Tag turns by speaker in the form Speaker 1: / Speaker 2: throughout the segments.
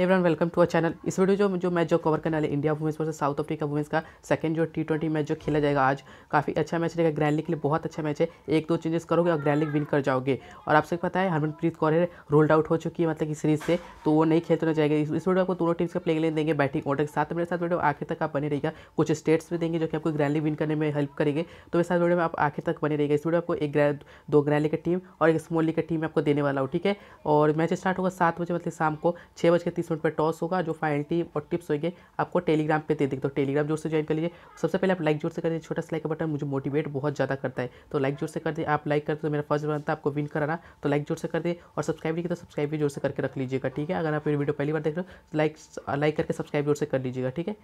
Speaker 1: everyone welcome to uh channel इस video जो जो मैच जो कवर करने वाले India women's versus South Africa women's का सेकंड जो टी ट्वेंटी मैच जो खेला जाएगा आज काफ़ी अच्छा मैच रहेगा ग्रैंड लीग के लिए बहुत अच्छा मैच है एक दो चेंजेस करोगे और ग्रैंड लीग विन कर जाओगे और आप सबको पता है हरमनप्रीत कौर है रोल्ड आउट हो चुकी है मतलब कि सीरीज से तो वो नहीं खेलते जाएंगे जाएगा इस वीडियो आपको दोनों टीम्स का प्ले लेने देंगे बैटिंग ऑर्डर के साथ मेरे साथ वीडियो आखिर तक आप बने रहेगा कुछ स्टेट्स भी देंगे जो कि आपको ग्रैंड लीग विन करने में हेल्प करेंगे तो मेरे साथ वीडियो में आप आखिर तक बने रहेगा इस वीडियो आपको एक दो ग्रैंड लीग की टीम और एक स्मॉल लीग की टीम आपको देने वाला हूँ ठीक है और मैच स्टार्ट होगा सात बजे मतलब शाम को छः बजे के तीस इसमें पर टॉस होगा जो फाइनल्टी और टिप्स होंगे आपको टेलीग्राम पे दे देगा तो टेलीग्राम जोर से ज्वाइन कर लीजिए सबसे पहले आप लाइक तो जोर से कर दीजिए छोटा सा लाइक का बटन मुझे मोटिवेट बहुत ज़्यादा करता है तो लाइक जोर से कर दिए आप लाइक करते तो मेरा फर्स्ट बनता है आपको विन कराना तो लाइक जोर से कर दिए और सब्सक्राइब नहीं किया तो सब्सक्राइब भी जोर से करके रख लीजिएगा ठीक है अगर आप मेरी वीडियो पहली बार देख रहे हो तो लाइक लाइक करके सब्सक्राइब जोर से कर लीजिएगा ठीक है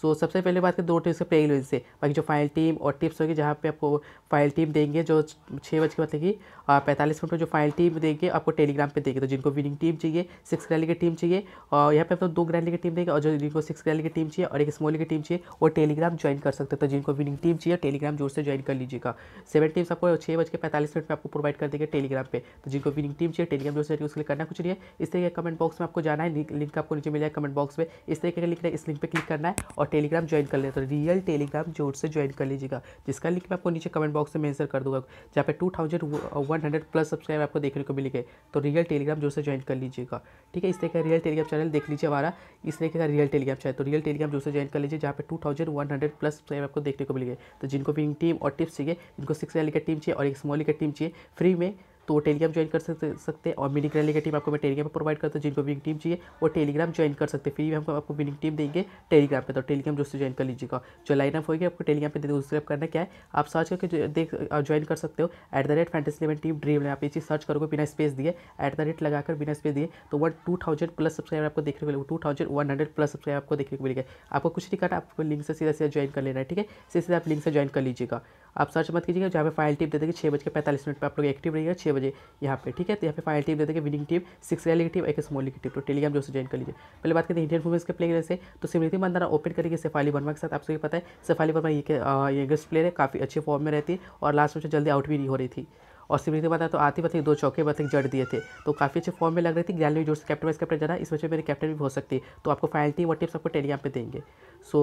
Speaker 1: सो so, सबसे पहले बात करें दो टिप्स पे प्लेइंग इलेवन से बाकी जो फाइनल टीम और टिप्स होगी जहाँ पे आपको फाइनल टीम देंगे जो छः बज के मतलब कि पैंतालीस मिनट में जो फाइनल टीम देंगे आपको टेलीग्राम पे देंगे तो जिनको विनिंग टीम चाहिए सिक्स ग्रैली की टीम चाहिए और यहाँ पे आपको तो दो ग्रैली की टीम देंगे और जो जिनको सिक्स ग्रैली की टीम चाहिए और एक स्मॉल की टीम चाहिए वो टेलीग्राम ज्वाइन कर सकते हैं तो जिनको विनिंग टीम चाहिए टेलीग्राम जोर से ज्वाइन कर लीजिएगा सेवन टीम्स आपको छः बज के पैंतालीस मिनट में आपको प्रोवाइड कर देंगे टेलीग्राम पर तो जिनको विनिंग टीम चाहिए टेलीग्राम जोर से उसके लिए करना कुछ नहीं है इस तरीके कमेंट बॉक्स में आपको जाना है लिंक आपको नीचे मिल जाए कमेंट बॉक्स में इस तरीके का रहा है इस लिंक पर क्लिक करना है और टेलीग्राम ज्वाइन कर लेते तो रियल टेलीग्राम जोर से ज्वाइन कर लीजिएगा जिसका लिंक मैं आपको नीचे कमेंट बॉक्स में मैंसर कर दूंगा जहाँ पे two thousand one hundred plus subscribe आपको देखने को मिलेंगे तो रियल टेलीग्राम जोर से ज्वाइन कर लीजिएगा ठीक है इस तरह का रियल टेलीग्राम चैनल देख लीजिए हमारा इस तरह का रियल टेलीग्राम चैनल तो रियल टेलीग्राम जोर से ज्वाइन कर लीजिए जहाँ पे two thousand one hundred plus subscribe आपको देखने को मिलेंगे तो जिनको भी टीम और टिप्स चाहिए जिनको सिक्स एल टीम चाहिए और एक स्मॉल का टीम चाहिए फ्री में तो टेलीग्राम ज्वाइन कर सकते सकते हैं और विनिंग रैली की टीम आपको मैं टेलीग्राम पर प्रोवाइड करता हूँ जिनको विनिंग टीम चाहिए वो टेलीग्राम ज्वाइन कर सकते हैं फ्री में हम आपको विनिंग टीम देंगे टेलीग्राम पर तो टेलीग्राम से ज्वाइन कर लीजिएगा जो लाइन अप होगी आपको टेलीग्राम पर सब्सक्राइब करना क्या है आप सर्च करके देख ज्वाइन कर सकते हो at the rate fantasy eleven team dream आप इसी सर्च करोगे बिना स्पेस दिए एट द रेट लगाकर बिना स्पेस दिए तो one two thousand plus subscriber आपको देखने को मिलेगा two thousand one hundred plus subscriber आपको देखने को मिलेगा आपको कुछ नहीं करना आपको लिंक से सीधा सीधा ज्वाइन कर लेना है ठीक है सीधे सीधे आप लिंक से ज्वाइन कर लीजिएगा आप सर्च मत कीजिएगा जहाँ पे फाइल टिप दे देंगे छः बज के पैंतालीस मिनट पर आप लोग एक्टिव रहिएगा छः बजे यहाँ पे ठीक है तो यहाँ पे फाइल टिप दे देंगे winning tip six rally tip एक स्मॉल की टिप तो टेलीग्राम जो ज्वाइन कर लीजिए पहले बात करते हैं इंडियन वुमेंस के प्लेयर से तो स्मृति मंदाना ओपन करेंगे सेफाली वर्मा के साथ आपको पता है सेफाली वर्मा ये गेस्ट प्लेयर है काफ़ी अच्छे फॉर्म में रहती है और लास्ट में जल्दी आउट भी नहीं हो रही थी और ने बताया तो आती बताई दो चौके एक जड़ दिए थे तो काफ़ी अच्छे फॉर्म में लग रही थी ग्रैंड जोर से कैप्टन वाइस कैप्टन जाना इस वजह मेरे कैप्टन भी हो सकती है तो आपको फाइनल टीम और टिप्स आपको टेलीग्राम पे देंगे सो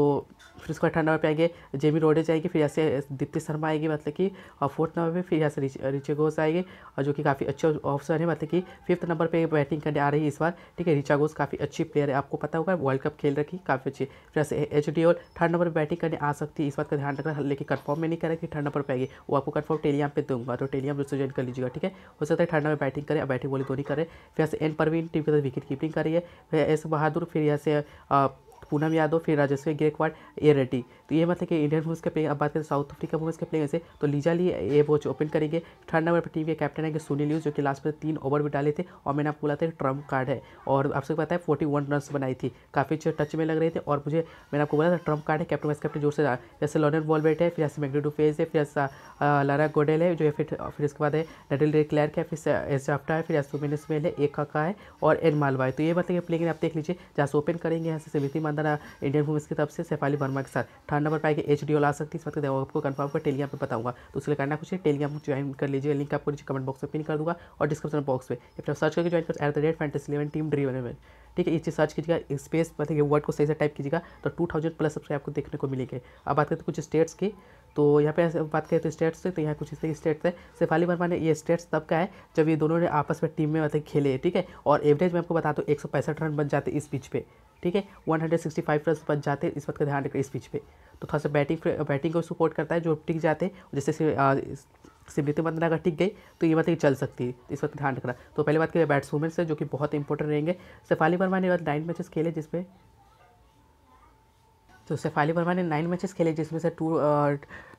Speaker 1: फिर उसके अठारह नंबर पे आएंगे जेमी रोडे जाएंगे फिर ऐसे दीप्ति शर्मा आएगी मतलब कि और फोर्थ नंबर पे फिर यहाँ से रिचा घोष आएंगे और जो कि काफ़ी अच्छे ऑप्शन है मतलब कि फिफ्थ नंबर पे बैटिंग करने आ रही है इस बार ठीक है रिचा घोष काफ़ी अच्छी प्लेयर है आपको पता होगा वर्ल्ड कप खेल रखी काफ़ी अच्छी फिर ऐसे एच डी ओल थर्ड नंबर पर बैटिंग करने आ सकती है इस बात का ध्यान रखना लेकिन कन्फर्म में नहीं करेगी थर्ड नंबर पर आएगी वो आपको कन्फर्म टेलीग्राम पर दूंगा तो टेलीग्राम ज्वाइन कर लीजिएगा ठीक है हो सकता है ठंडा में बैटिंग करें बैटिंग तो दोनों करें फिर यहाँ से एन परवीन टीम के साथ विकेट कीपिंग करी है फिर एस बहादुर फिर यहाँ से पूनम यादव फिर राजस्वी गेकवाड ए रेड्डी तो ये मतलब कि इंडियन वुमेंस के प्लेयर अब बात करें साउथ अफ्रीका वुमेंस के प्लेयर से तो लीजा ली ए वो ओपन करेंगे थर्ड नंबर पर टीम के कैप्टन है कि सुनील जो कि लास्ट में तीन ओवर भी डाले थे और मैंने आपको बोला था ट्रम्प कार्ड है और आपसे पता है फोर्टी वन रन बनाई थी काफ़ी अच्छे टच में लग रहे थे और मुझे मैंने आपको बोला था ट्रम्प कार्ड है कैप्टन वाइस कैप्टन जोर से जैसे लॉनर बॉल बैठे है फिर ऐसे मैग्नेटो फेज है फिर ऐसा लारा गोडेल है जो है फिर फिर इसके बाद है नडिल रे क्लैर्क है फिर एस जाफ्टा है फिर एसोमिन स्मेल है एक का है और एन मालवा है तो ये मतलब कि प्लेइंग आप देख लीजिए जहाँ से ओपन करेंगे यहाँ से समिति मानदा अंदर इंडियन मूवीज़ की तरफ से शेफाली वर्मा के साथ थर्ड नंबर पर आएगी एच डी आ सकती है इस मतलब आपको कन्फर्म कर टेलीग्राम पर बताऊंगा तो उसके लिए करना कुछ है टेलीग्राम ज्वाइन कर लीजिए लिंक आपको नीचे कमेंट बॉक्स में पिन कर दूंगा और डिस्क्रिप्शन बॉक्स पर फिर सर्च करके ज्वाइन कर at the rate fantasy eleven team dream eleven ठीक है इस चीज़ सर्च कीजिएगा स्पेस मतलब वर्ड को सही से टाइप कीजिएगा तो टू थाउजेंड प्लस सबसे आपको देखने को मिलेगी अब बात करते कुछ स्टेट्स की तो यहाँ पे बात करें तो स्टेट्स से तो यहाँ कुछ इस तरह स्टेट्स है शेफाली वर्मा ने ये स्टेट्स तब का है जब ये दोनों ने आपस में टीम में मतलब खेले ठीक है और एवरेज मैं आपको बता दूँ तो एक रन बन जाते इस पिच पे ठीक है 165 रन बच जाते हैं इस बात का ध्यान रखें इस पिच पे तो थोड़ा सा बैटिंग बैटिंग को सपोर्ट करता है जो टिक जाते हैं जैसे स्मृति मंदना अगर टिक गई तो ये बात चल सकती है इस बात का ध्यान रखना तो पहले बात करें बैट्समैन से जो कि बहुत इंपॉर्टेंट रहेंगे शेफाली वर्मा ने नाइन मैचेस खेले जिसमें तो शेफाली वर्मा ने नाइन मैचेस खेले जिसमें से two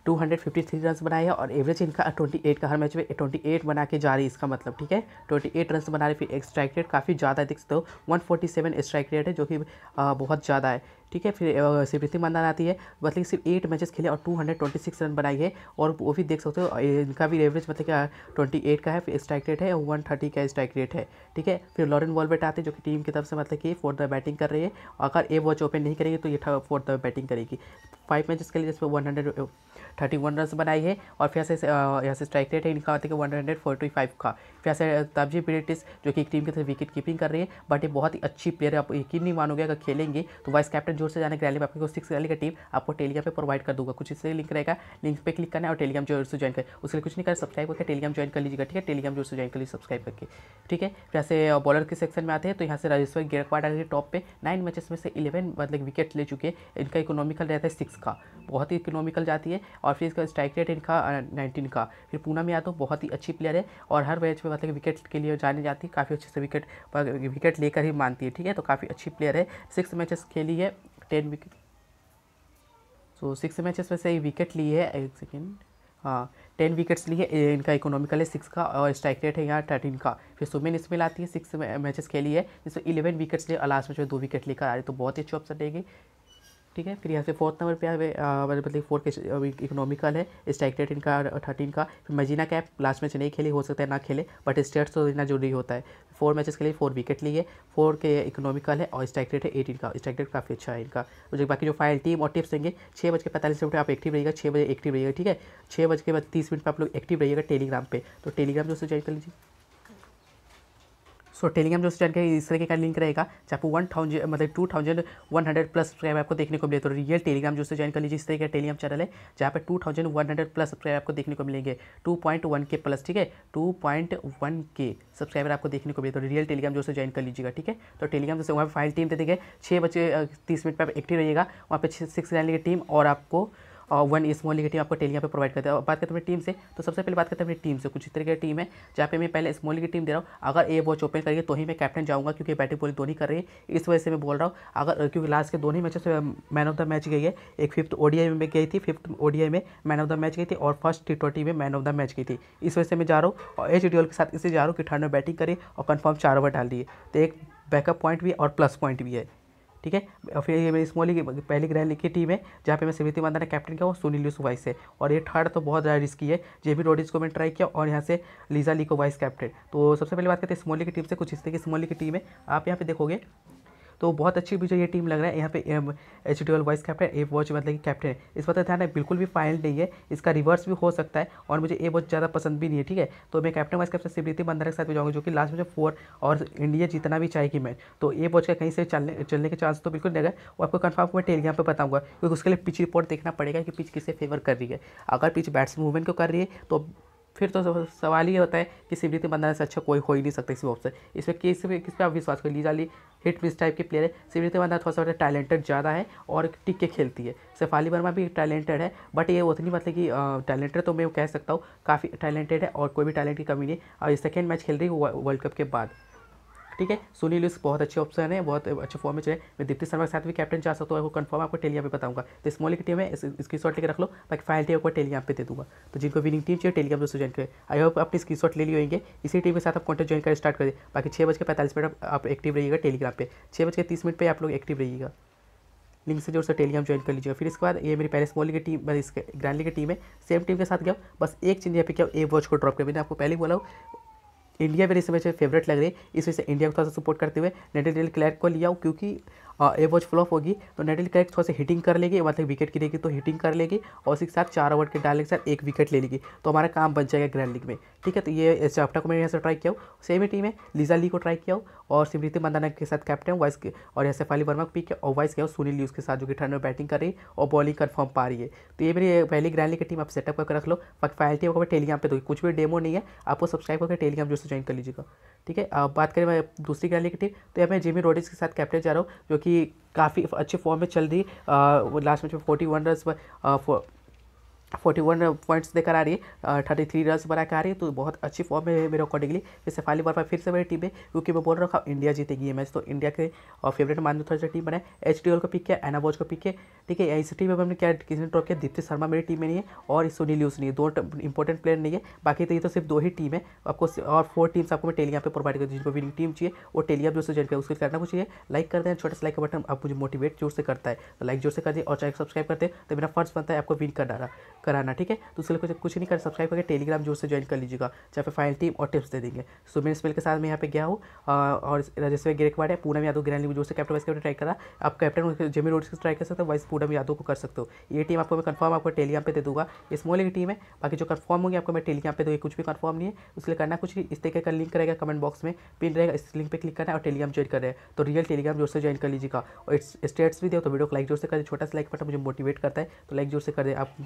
Speaker 1: two hundred fifty three run बनाए हैं और एवरेज इनका ट्वेंटी एट का हर मैच में ट्वेंटी एट बना के जा रही है इसका मतलब ठीक है ट्वेंटी एट रन बना रहे फिर एक स्ट्राइक रेट काफ़ी ज़्यादा है सकते हो one forty seven strike rate है जो कि uh, बहुत ज़्यादा है ठीक है फिर सिमृति मंदान आती है मतलब सिर्फ एट मैचेस खेले और 226 रन बनाई है और वो भी देख सकते हो इनका भी एवरेज मतलब क्या ट्वेंटी एट का है फिर स्ट्राइक रेट है वन थर्टी का स्ट्राइक रेट है ठीक है फिर लॉरेन वॉलबेट आते हैं जो कि टीम की तरफ से मतलब कि फोर्थ बैटिंग कर रही है अगर ए वॉच ओपन नहीं करेंगे तो ये फोर्थ बैटिंग करेगी फाइव मैचेस के लिए जिसमें one hundred thirty one run बनाई है और फिर से यहाँ से स्ट्राइक रेट है इनका मतलब वन हंड्रेड फोर्टी फाइव का फिर से तबजी ब्रिटिस जो कि एक टीम की तरफ विकेट कीपिंग कर रही है बट ये बहुत ही अच्छी प्लेयर है आप यकीन नहीं मानोगे अगर खेलेंगे तो वाइस कैप्टन जोर से जाने टेलीग्राम आपको सिक्स रैली का टीम आपको टेलीग्राम पे प्रोवाइड कर दूंगा कुछ इससे लिंक रहेगा लिंक पे क्लिक करना है और टेलीग्राम जोर से ज्वाइन कर उसके लिए कुछ नहीं कर सब्सक्राइब करके टेलीग्राम ज्वाइन कर लीजिएगा ठीक है टेलीग्राम जोर से ज्वाइन कर लीजिए सब्सक्राइब करके ठीक है फिर से बॉलर के सेक्शन में आते हैं तो यहाँ से राजेश्वर गेरकवाड आ टॉप पे नाइन मैचेस में से इलेवन मतलब विकेट ले चुके हैं इनका इकोनॉमिकल रहता है सिक्स का बहुत ही इकोनॉमिकल जाती है और फिर इसका स्ट्राइक रेट इनका नाइनटीन का फिर पूना में आता तो हूँ बहुत ही अच्छी प्लेयर है और हर मैच में मतलब विकेट के लिए जाने जाती है काफ़ी अच्छे से विकेट विकेट लेकर ही मानती है ठीक है तो काफ़ी अच्छी प्लेयर है सिक्स मैचेस खेली है ten wicket so six matches में से विकेट ली है एक सेकेंड हाँ टेन विकेट्स ली है इनका इकोनॉमिकल है सिक्स का और स्ट्राइक रेट है यहाँ थर्टीन का फिर सुमेन इसमें आती है सिक्स मैचेस खेली है जिसमें इलेवन विकेट्स लिए लास्ट जो है दो विकेट लेकर आ रही तो बहुत ही अच्छी ऑप्शन रहेगी ठीक है फिर यहाँ से फोर्थ नंबर पे मतलब मतलब फोर्थ के इकोनॉमिकल है स्ट्राइक रेट इनका थर्टीन का फिर मजीना कैप लास्ट मैच नहीं खेली हो सकता है ना खेले बट स्टेट्स तो लेना जरूरी होता है फोर मैचेस के लिए फोर विकेट लिए फोर के इकोनॉमिकल है और स्ट्राइक रेट है एटीन का स्ट्राइक रेट काफ़ी अच्छा है इनका जो बाकी जो फाइल टीम और टिप्स देंगे छः बज के पैंतालीस मिनट आप एक्टिव रहिएगा छः बजे एक्टिव रहिएगा ठीक है छः बज के बाद तीस मिनट पर आप लोग एक्टिव रहिएगा टेलीग्राम पर तो टेलीग्राम दोस्तों ज्वाइन कर लीजिए सो टेलीग्राम जो स्टैंड का इस तरीके का लिंक रहेगा जहाँ पर वन थाउजेंड मतलब two thousand one hundred plus subscribe आपको देखने को मिले तो रियल टेलीग्राम जो ज्वाइन कर लीजिए इस तरीके का टेलीग्राम चैनल है जहाँ पर two thousand one hundred plus subscribe आपको देखने को मिलेंगे two point one K plus ठीक है two point one K subscriber आपको देखने को मिले तो रियल टेलीग्राम जो ज्वाइन कर लीजिएगा ठीक है तो टेलीग्राम जैसे वहाँ पर फाइल टीम दे देंगे छः बजे तीस मिनट पर आप एक्टिव रहिएगा वहाँ पर सिक्स लाइन लेंगे टीम और आपको और वन स्मॉल लीग टीम आपको टेल यहाँ पे प्रोवाइड करते हैं और बात करते हैं टीम से तो सबसे पहले बात करते हैं अपनी टीम से कुछ इस तरह की टीम है जहाँ पे मैं पहले स्मॉल लीग टीम दे रहा हूँ अगर ए वॉच ओपन करिए तो ही मैं कैप्टन जाऊँगा क्योंकि बैटिंग बॉलिंग दोनों कर रही है इस वजह से मैं बोल रहा हूँ अगर क्योंकि लास्ट के दोनों ही matches man of the match गई है एक फिफ्थ ओडीआई में गई थी फिफ्थ ओडीआई में मैन ऑफ द मैच गई थी और फर्स्ट टी ट्वेंटी में मैन ऑफ द मैच गई थी इस वजह से मैं जा रहा हूँ और एच के साथ इससे जा रहा हूँ कि ठंड में बैटिंग करे और कन्फर्म चार ओवर डाल दिए तो एक बैकअप पॉइंट भी और प्लस पॉइंट भी है ठीक है और फिर ये मेरी स्मॉली पहली ग्रह लिखी टीम है जहाँ पे मैं समिति मंदा ने कैप्टन किया वो सुनील यूसुफ वाइस है और ये थर्ड तो बहुत ज़्यादा रिस्की है जेबी रोडिस को मैंने ट्राई किया और यहाँ से लीजा ली को वाइस कैप्टन तो सबसे पहले बात करते हैं स्मॉली की टीम से कुछ इस तरह की स्मॉली की टीम है आप यहाँ पे देखोगे तो बहुत अच्छी मुझे ये टीम लग रहा है यहाँ पे एच डी वाइस कैप्टन ए वॉच मतलब कि कैप्टन इस बात का ध्यान है बिल्कुल भी फाइनल नहीं है इसका रिवर्स भी हो सकता है और मुझे ए वॉच ज़्यादा पसंद भी नहीं है ठीक है तो मैं captain vice captain Smriti Mandhana के साथ भी जाऊँगा जो कि लास्ट में फोर और इंडिया जीतना भी चाहेगी मैच तो ए वॉच का कहीं से चलने चलने के चांस तो बिल्कुल नहीं है और आपको कन्फर्म मैं टेलीग्राम पर बताऊँगा क्योंकि उसके लिए पिच रिपोर्ट देखना पड़ेगा कि पिच किसे फेवर कर रही है अगर पिच बैट्समैन वूमेन को कर रही है तो फिर तो सवाल ये होता है कि स्मृति मंदाना से अच्छा कोई हो ही नहीं सकता इसी बॉक्स से इसमें किस पे किस पे आप विश्वास कर लीजिए हिट मिस टाइप के प्लेयर है स्मृति मंदाना थोड़ा सा टैलेंटेड ज़्यादा है और टिक के खेलती है शेफाली वर्मा भी टैलेंटेड है बट ये उतनी मतलब कि टैलेंटेड तो मैं कह सकता हूँ काफ़ी टैलेंटेड है और कोई भी टैलेंट की कमी नहीं और सेकेंड मैच खेल रही है वर्ल्ड कप के बाद ठीक है सुनील इस बहुत अच्छे ऑप्शन है बहुत अच्छे फॉर्म में चले मैं दीप्ति शर्मा के साथ भी कैप्टन चाह सकता हूँ कन्फर्म आपको टेलिया पे बताऊंगा तो स्मॉल की टीम है स्क्रीन शॉट लेकर रख लो बाकी फाइनल टीम को टेलिया पे दे दूंगा तो जिनको विनिंग टीम चाहिए टेलिया दोस्तों ज्वाइन करें आई होप अपनी स्क्रीन शॉट ले लिए होंगे इसी टीम के साथ आप कॉन्टेक्ट ज्वाइन कर स्टार्ट करें बाकी छः बज के पैंतालीस मिनट आप एक्टिव रहिएगा टेलीग्राम पर छः बज के तीस मिनट पर आप लोग एक्टिव रहिएगा लिंक से जोर से टेलीग्राम ज्वाइन कर लीजिएगा फिर इसके बाद ये मेरी पहले स्मॉल लीग की टीम मैं इसके ग्रैंड लीग की टीम है सेम टीम के साथ गया बस एक चीज़ यहाँ पे क्या ए वॉच को ड्रॉप कर मैंने आपको पहले बोला हूँ इंडिया मेरे समय से फेवरेट लग रही है इस वजह से इंडिया को थोड़ा सा सपोर्ट करते हुए नेटिल क्लैक को लिया क्योंकि ए वॉच फ्लॉप होगी तो नेटिल क्लैक थोड़ा सा हिटिंग कर लेगी मतलब विकेट गिरेगी तो हिटिंग कर लेगी और उसके साथ चार ओवर के डालने के साथ एक विकेट ले लेगी तो हमारा काम बन जाएगा ग्रैंड लीग में ठीक है तो ये चैप्टर को मैंने यहाँ से ट्राई किया हूँ सेम ही टीम है लीजा ली को ट्राई किया हूँ और सिमृति मंदाना के साथ कैप्टन वाइस के और यहाँ से फाली वर्मा को पिक किया और वाइस किया सुनील ली उसके साथ जो कि ठंड में बैटिंग कर रही है और बॉलिंग कन्फर्म पा रही है तो ये मेरी पहली ग्रैंड लीग की टीम आप सेटअप करके रख लो बाकी फाइनल टीम टेलीग्राम पर तो कुछ भी डेमो नहीं है आपको सब्सक्राइब करके टेलीग्राम जो ज्वाइन कर लीजिएगा ठीक है अब बात करें मैं दूसरी ग्रैंड लीग की टीम तो यहाँ मैं जिमी रोडिस के साथ कैप्टन जा रहा हूँ जो कि काफ़ी अच्छे फॉर्म में चल रही लास्ट मैच में forty one run forty one points देकर आ रही है थर्टी थ्री रन बना कर आ रही है तो बहुत अच्छी फॉर्म में है मेरे अकॉर्डिंगली वैसे फाइनली बार फिर से मेरी टीम है क्योंकि मैं बोल रहा हूँ इंडिया जीतेगी ये मैच तो इंडिया के फेवरेट मान दो थोड़ा टीम बनाए एच डी को पिक किया एनाबोज को पिक किया ठीक है इस टीम में हमने क्या किसी ने ड्रॉप किया दीप्ति शर्मा मेरी टीम में नहीं है और सुनील ल्यूस नहीं है दो इंपॉर्टेंट प्लेयर नहीं है बाकी तो ये तो सिर्फ दो ही टीम है आपको और फोर टीम्स आपको मैं टेली यहाँ पर प्रोवाइड कर जिनको विनिंग टीम चाहिए वो टेली आप जो ज्वाइन किया उसको करना कुछ चाहिए लाइक करते हैं छोटा सा लाइक का बटन आप मुझे मोटिवेट जोर से करता है तो लाइक जोर से कर दिए और चैनल सब्सक्राइब करते हैं तो मेरा फर्ज बनता है आपको विन कर डाला कराना ठीक है तो उसके लिए कुछ कुछ नहीं कर सब्सक्राइब करके टेलीग्राम जोर से ज्वाइन कर लीजिएगा जहाँ पे फाइनल टीम और टिप्स दे देंगे सुमिन स्पेल के साथ मैं यहाँ पे गया हूँ और रजेश्वर गिरेकवाड़ है पूनम यादव ग्रैंड लीग जोर से कैप्टन वाइस कैप्टन ट्राई करा आप कैप्टन जेमी रोड से ट्राई कर सकते हो वाइस पूनम यादव को कर सकते हो ये टीम आपको मैं कन्फर्म आपको टेलीग्राम पर दे दूँगा स्मॉल टीम है बाकी जो कन्फर्म होंगे आपको मैं टेलीग्राम पर दूँगी कुछ भी कन्फर्म नहीं है उसके करना कुछ इस तरीके का लिंक रहेगा कमेंट बॉक्स में पिन रहेगा इस लिंक पर क्लिक करना है और टेलीग्राम ज्वाइन कर रहे हैं तो रियल टेलीग्राम जोर से ज्वाइन कर लीजिएगा और स्टेट्स भी दे तो वीडियो को लाइक जोर से कर छोटा सा लाइक बटन मुझे मोटिवेट करता है तो लाइक जोर से कर दे आप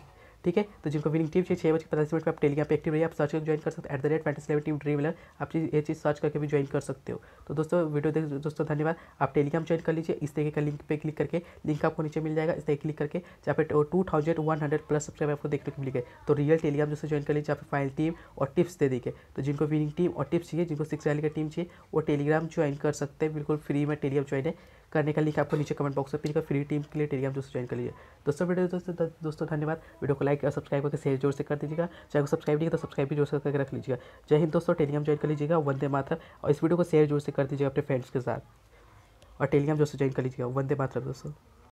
Speaker 1: ठीक है तो जिनको विनिंग टीम चाहिए छः बजे पचास मिनट में आप टेलीग्राम पे एक्टिव रहिए आप सर्च करके ज्वाइन कर सकते हैं at the rate fantasy eleven team dream eleven आप चीज़ ये चीज़ सर्च करके भी ज्वाइन कर सकते हो तो दोस्तों वीडियो देख दोस्तों धन्यवाद आप टेलीग्राम ज्वाइन कर लीजिए इस तरीके का लिंक पे क्लिक करके लिंक आपको नीचे मिल जाएगा इस तरह क्लिक करके जहाँ पे two thousand one hundred plus subscribe आपको देखने को मिलेगा तो रियल टेलीग्राम दोस्तों ज्वाइन कर लीजिए आप फाइल फाइनल टीम और टिप्स दे देंगे तो जिनको विनिंग टीम और टिप्स चाहिए जिनको सिक्स वैली का टीम चाहिए वो टेलीग्राम ज्वाइन कर सकते हैं बिल्कुल फ्री में टेलीग्राम ज्वाइन है करने का लिंक आपको नीचे कमेंट बॉक्स में पिन फ्री टीम के लिए टेलीग्राम दोस्तों ज्वाइन कर लीजिए दोस्तों वीडियो दोस्तों दोस्तों धन्यवाद वीडियो को लाइक और सब्सक्राइब करके शेयर जोर से कर दीजिएगा चाहे को सब्सक्राइब नहीं तो सब्सक्राइब भी जोर से करके रख लीजिएगा जय हिंद दोस्तों टेलीग्राम ज्वाइन कर लीजिएगा वंदे मातरम और इस वीडियो को शेयर जोर से कर दीजिएगा अपने फ्रेंड्स के साथ और टेलीग्राम से ज्वाइन कर लीजिएगा वंदे मातरम दोस्तों